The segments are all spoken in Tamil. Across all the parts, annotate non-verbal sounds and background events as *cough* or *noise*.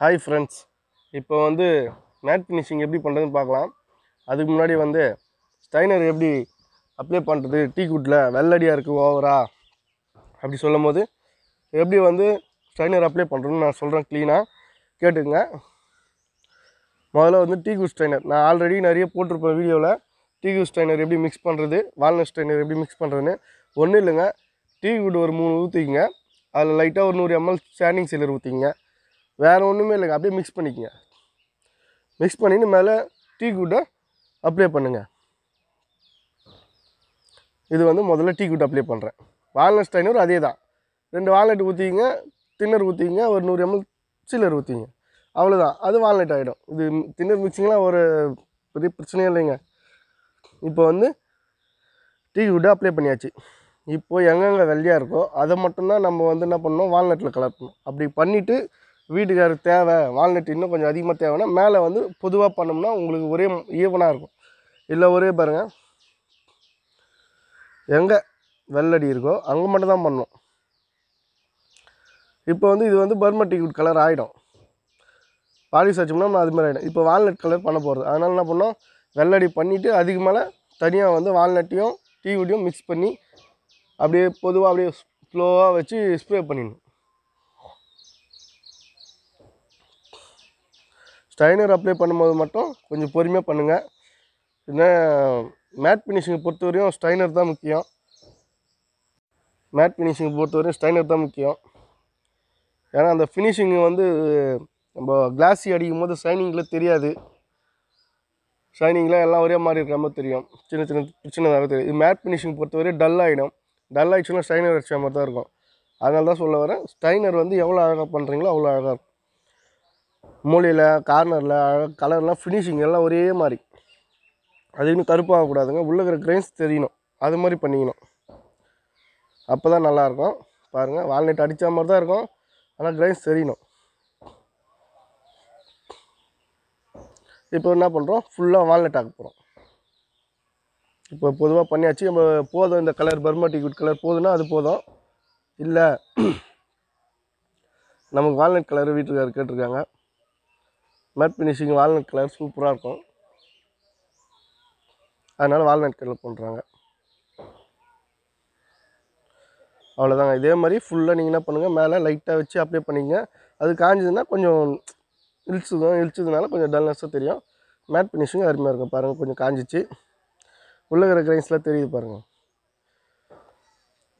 ஹாய் ஃப்ரெண்ட்ஸ் இப்போ வந்து மேட் ஃபினிஷிங் எப்படி பண்ணுறதுன்னு பார்க்கலாம் அதுக்கு முன்னாடி வந்து ஸ்டைனர் எப்படி அப்ளை பண்ணுறது டீ குட்டில் வெள்ளடியாக இருக்குது ஓவரா அப்படி சொல்லும் போது எப்படி வந்து ஸ்டைனர் அப்ளை பண்ணுறோன்னு நான் சொல்கிறேன் க்ளீனாக கேட்டுங்க முதல்ல வந்து டீ குட் ஸ்டைனர் நான் ஆல்ரெடி நிறைய போட்டிருப்பேன் வீடியோவில் டீ குட் ஸ்டைனர் எப்படி மிக்ஸ் பண்ணுறது வால்நட் ஸ்டைனர் எப்படி மிக்ஸ் பண்ணுறதுன்னு ஒன்றும் இல்லைங்க டீ குட் ஒரு மூணு ஊற்றிக்கிங்க அதில் லைட்டாக ஒரு நூறு எம்எல் ஸ்டாண்டிங் சிலர் ஊற்றிக்கிங்க வேறு ஒன்றுமே இல்லைங்க அப்படியே மிக்ஸ் பண்ணிக்கோங்க மிக்ஸ் பண்ணிட்டு மேலே டீ கூட்டை அப்ளை பண்ணுங்கள் இது வந்து முதல்ல டீ கூட்டை அப்ளை பண்ணுறேன் வால்நட் ஸ்டைனரும் அதே தான் ரெண்டு வால்நட் ஊற்றிக்கிங்க தின்னர் ஊற்றிக்கிங்க ஒரு நூறு எம்எல் சில்லர் ஊற்றிங்க அவ்வளோதான் அது வால்நட் ஆகிடும் இது தின்னர் மிக்சிங்லாம் ஒரு பெரிய பிரச்சனையும் இல்லைங்க இப்போ வந்து டீ கூட்டை அப்ளை பண்ணியாச்சு இப்போது எங்கெங்கே வெள்ளையாக இருக்கோ அதை மட்டும்தான் நம்ம வந்து என்ன பண்ணணும் வால்நட்டில் கலப்பணும் அப்படி பண்ணிவிட்டு வீட்டுக்காரர் தேவை வால்நட் இன்னும் கொஞ்சம் அதிகமாக தேவைன்னா மேலே வந்து பொதுவாக பண்ணோம்னா உங்களுக்கு ஒரே ஈவனாக இருக்கும் இல்லை ஒரே பாருங்கள் எங்கே வெள்ளடி இருக்கோ அங்கே மட்டும் தான் பண்ணணும் இப்போ வந்து இது வந்து பர்மா டிக்வுட் கலர் ஆகிடும் பாலிஷ் வச்சோம்னா நம்ம அதுமாதிரி ஆகிடும் இப்போ வால்நட் கலர் பண்ண போகிறது அதனால் என்ன பண்ணோம் வெள்ளடி பண்ணிவிட்டு அதுக்கு மேலே தனியாக வந்து வால்நட்டையும் டீவுட்டையும் மிக்ஸ் பண்ணி அப்படியே பொதுவாக அப்படியே ஸ்லோவாக வச்சு ஸ்ப்ரே பண்ணிடணும் ஸ்டைனர் அப்ளை பண்ணும்போது மட்டும் கொஞ்சம் பொறுமையாக பண்ணுங்கள் ஏன்னா மேட் ஃபினிஷிங்கை பொறுத்தவரையும் ஸ்டைனர் தான் முக்கியம் மேட் ஃபினிஷிங்கை பொறுத்தவரையும் ஸ்டைனர் தான் முக்கியம் ஏன்னா அந்த ஃபினிஷிங் வந்து நம்ம கிளாஸி அடிக்கும் போது ஷைனிங்கில் தெரியாது ஷைனிங்கெலாம் எல்லாம் ஒரே மாதிரி இருக்கிற மாதிரி தெரியும் சின்ன சின்ன பிரச்சனை நிறைய தெரியும் இது மேட் ஃபினிஷிங் பொறுத்தவரை டல் ஆகிடும் டல் ஆகிடுச்சுன்னா ஸ்டைனர் அடிச்ச மாதிரி தான் இருக்கும் அதனால தான் சொல்ல வரேன் ஸ்டைனர் வந்து எவ்வளோ அழகாக பண்ணுறீங்களோ அவ்வளோ அழகாக இருக்கும் மூலையில் கார்னரில் அழகாக கலர்லாம் ஃபினிஷிங் எல்லாம் ஒரே மாதிரி அது இன்னும் கருப்பாகக்கூடாதுங்க உள்ளே இருக்கிற கிரெயின்ஸ் தெரியணும் அது மாதிரி பண்ணிக்கணும் அப்போ தான் நல்லாயிருக்கும் பாருங்கள் வால்நெட் அடித்த மாதிரி தான் இருக்கும் ஆனால் கிரெயின்ஸ் தெரியணும் இப்போ என்ன பண்ணுறோம் ஃபுல்லாக வால்நெட் ஆக போகிறோம் இப்போ பொதுவாக பண்ணியாச்சு நம்ம போதும் இந்த கலர் பர்மாட்டி குட் கலர் போதுன்னா அது போதும் இல்லை *clears throat* நமக்கு வால்நட் கலர் வீட்டுக்காரர் கேட்டிருக்காங்க மேட் ஃபினிஷிங் வால்நட் கலர் சூப்பராக இருக்கும் அதனால் வால்நட் கலர் பண்ணுறாங்க அவ்வளோதாங்க இதே மாதிரி ஃபுல்லாக நீங்கள் என்ன பண்ணுங்கள் மேலே லைட்டாக வச்சு அப்ளை பண்ணிங்க அது காஞ்சதுன்னா கொஞ்சம் இழிச்சுதும் இழிச்சதுனால கொஞ்சம் டல்னஸ்ஸாக தெரியும் மேட் ஃபினிஷிங் அருமையாக இருக்கும் பாருங்கள் கொஞ்சம் காஞ்சிச்சு உள்ளே இருக்கிற கிரைன்ஸ்லாம் தெரியுது பாருங்கள்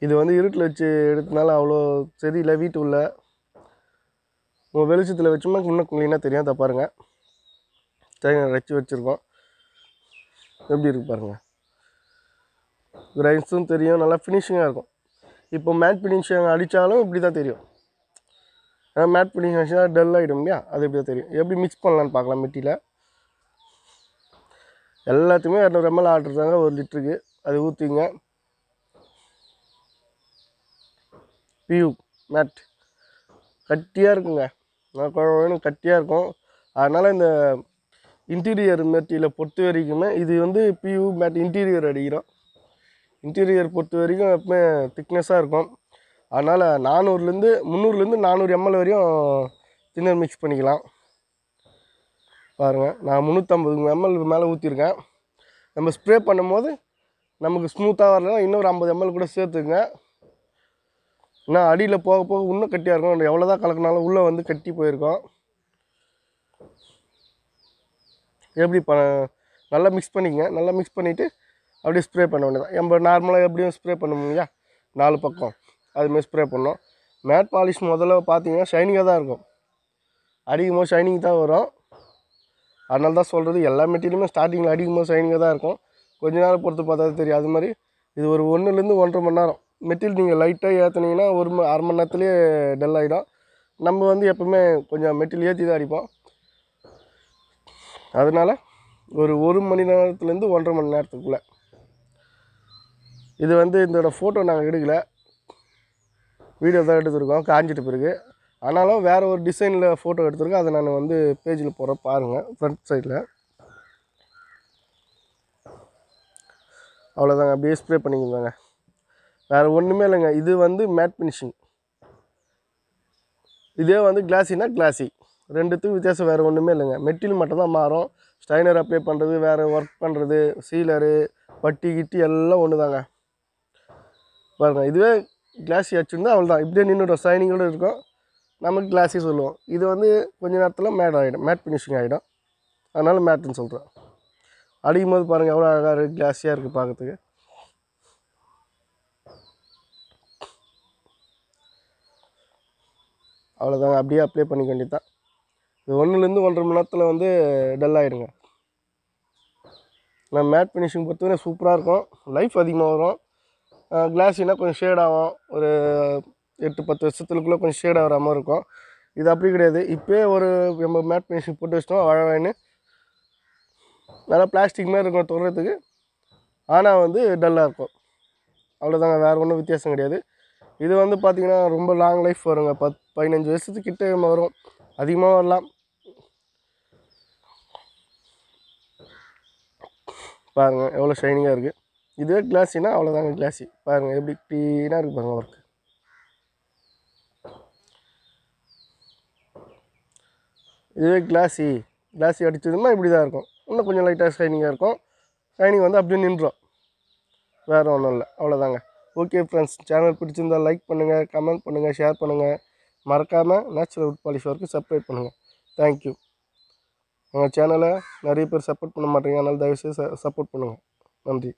இது வந்து இருட்டில் வச்சு எடுத்தனால அவ்வளோ சரியில்லை வீட்டு உள்ளே உங்கள் வெளிச்சத்தில் வச்சோம்னா இன்னும் க்ளீனாக தெரியாத பாருங்கள் தேங்காய் ரச்சு வச்சுருக்கோம் எப்படி இருக்கு பாருங்கள் கிரைன்ஸும் தெரியும் நல்லா ஃபினிஷிங்காக இருக்கும் இப்போ மேட் ஃபினிஷிங் அடித்தாலும் இப்படி தான் தெரியும் ஏன்னா மேட் ஃபினிஷிங் அடிச்சா டல் ஆகிடும் இல்லையா அது இப்படி தான் தெரியும் எப்படி மிக்ஸ் பண்ணலான்னு பார்க்கலாம் மிட்டியில் எல்லாத்தையுமே இரநூறு எம்எல் ஆர்டர் தாங்க ஒரு லிட்டருக்கு அது ஊற்றிங்க பியூ மேட் கட்டியாக இருக்குங்க நான் குழம்பு கட்டியாக இருக்கும் அதனால் இந்த இன்டீரியர் மெட்டீரியலை பொறுத்த வரைக்குமே இது வந்து பியூ மேட் இன்டீரியர் அடிக்கிறோம் இன்டீரியர் பொறுத்த வரைக்கும் எப்பவுமே திக்னஸாக இருக்கும் அதனால் நானூறுலேருந்து முந்நூறுலேருந்து நானூறு எம்எல் வரையும் தின்னர் மிக்ஸ் பண்ணிக்கலாம் பாருங்கள் நான் முந்நூற்றம்பது எம்எல் மேலே ஊற்றிருக்கேன் நம்ம ஸ்ப்ரே பண்ணும்போது நமக்கு ஸ்மூத்தாக வரலாம் இன்னொரு ஐம்பது எம்எல் கூட சேர்த்துக்கங்க இன்னும் அடியில் போக போக இன்னும் கட்டியாக இருக்கும் எவ்வளோ தான் கலக்கினாலும் உள்ளே வந்து கட்டி போயிருக்கோம் எப்படி ப நல்லா மிக்ஸ் பண்ணிக்கங்க நல்லா மிக்ஸ் பண்ணிவிட்டு அப்படியே ஸ்ப்ரே பண்ண வேண்டியதான் நம்ம நார்மலாக எப்படியும் ஸ்ப்ரே பண்ணுவோம் இல்லையா நாலு பக்கம் அதுமாரி ஸ்ப்ரே பண்ணோம் மேட் பாலிஷ் முதல்ல பார்த்தீங்கன்னா ஷைனிங்காக தான் இருக்கும் அடிக்கும் போது ஷைனிங் தான் வரும் அதனால தான் சொல்கிறது எல்லா மெட்டீரியலுமே ஸ்டார்டிங்கில் அடிக்கும் போது ஷைனிங்காக தான் இருக்கும் கொஞ்ச நேரம் பொறுத்து பார்த்தா தெரியும் அது மாதிரி இது ஒரு ஒன்றுலேருந்து ஒன்றரை மணி நேரம் மெட்டீரியல் நீங்கள் லைட்டாக ஏற்றுனீங்கன்னா ஒரு அரை மணி நேரத்துலேயே டல் ஆகிடும் நம்ம வந்து எப்போவுமே கொஞ்சம் மெட்டீரியல் ஏற்றி தான் அடிப்போம் அதனால் ஒரு ஒரு மணி நேரத்துலேருந்து ஒன்றரை மணி நேரத்துக்குள்ளே இது வந்து இதோட ஃபோட்டோ நாங்கள் எடுக்கல வீடியோ தான் எடுத்துருக்கோம் காஞ்சிட்டு பிறகு ஆனாலும் வேறு ஒரு டிசைனில் ஃபோட்டோ எடுத்துருக்கோம் அதை நான் வந்து பேஜில் போகிற பாருங்கள் ஃப்ரண்ட் சைடில் அவ்வளோதாங்க அப்படியே ஸ்ப்ரே பண்ணிக்கோங்க வேறு ஒன்றுமே இல்லைங்க இது வந்து மேட் ஃபினிஷிங் இதே வந்து கிளாஸினா கிளாஸி ரெண்டுத்துக்கும் வித்தியாசம் வேறு ஒன்றுமே இல்லைங்க மெட்டீரியல் மட்டும்தான் மாறும் ஸ்டைனர் அப்ளை பண்ணுறது வேறு ஒர்க் பண்ணுறது சீலரு பட்டி கிட்டி எல்லாம் ஒன்று தாங்க பாருங்க இதுவே கிளாஸி அடிச்சிருந்தா அவ்வளோ தான் இப்படியே நின்றுடும் சைனிங்கோடு இருக்கும் நமக்கு கிளாஸி சொல்லுவோம் இது வந்து கொஞ்ச நேரத்தில் மேட் ஆகிடும் மேட் ஃபினிஷிங் ஆகிடும் அதனால் மேட்டுன்னு சொல்கிறேன் அடிக்கும் போது பாருங்கள் எவ்வளோ அழகாக இருக்குது கிளாஸியாக இருக்குது பார்க்குறதுக்கு அவ்வளோதாங்க அப்படியே அப்ளை பண்ணிக்க வேண்டியது தான் இது ஒன்றுலேருந்து ஒன்றரை மணி நேரத்தில் வந்து டல் ஆகிடுங்க நான் மேட் ஃபினிஷிங் பொறுத்தவரை சூப்பராக இருக்கும் லைஃப் அதிகமாக வரும் கிளாஸ்னா கொஞ்சம் ஷேட் ஆகும் ஒரு எட்டு பத்து வருஷத்துக்குள்ளே கொஞ்சம் ஷேட் ஆகிற மாதிரி இருக்கும் இது அப்படி கிடையாது இப்போயே ஒரு நம்ம மேட் ஃபினிஷிங் போட்டு வச்சிட்டோம் அழகானு நல்லா பிளாஸ்டிக் மாதிரி இருக்கும் தொடர்றதுக்கு ஆனால் வந்து டல்லாக இருக்கும் அவ்வளோதாங்க வேறு ஒன்றும் வித்தியாசம் கிடையாது இது வந்து பார்த்திங்கன்னா ரொம்ப லாங் லைஃப் வருங்க பத் பதினஞ்சு வருஷத்துக்கிட்டே வரும் அதிகமாக வரலாம் பாருங்கள் எவ்வளோ ஷைனிங்காக இருக்குது இதுவே கிளாஸினா அவ்வளோதாங்க கிளாஸி பாருங்கள் எப்படி க்ளீனாக இருக்குது பாருங்கள் ஒர்க்கு இதுவே கிளாஸி கிளாஸி அடித்ததுன்னா இப்படி தான் இருக்கும் இன்னும் கொஞ்சம் லைட்டாக ஷைனிங்காக இருக்கும் ஷைனிங் வந்து அப்படியே நின்றோம் வேறு ஒன்றும் இல்லை அவ்வளோதாங்க ஓகே ஃப்ரெண்ட்ஸ் சேனல் பிடிச்சிருந்தால் லைக் பண்ணுங்கள் கமெண்ட் பண்ணுங்கள் ஷேர் பண்ணுங்கள் மறக்காமல் natural wood polish work subscribe பண்ணுங்கள் தேங்க்யூ எங்கள் சேனலை நிறைய பேர் சப்போர்ட் பண்ண மாட்டேங்க அதனால் தயவுசெய்து ச சப்போர்ட் பண்ணுங்கள் நன்றி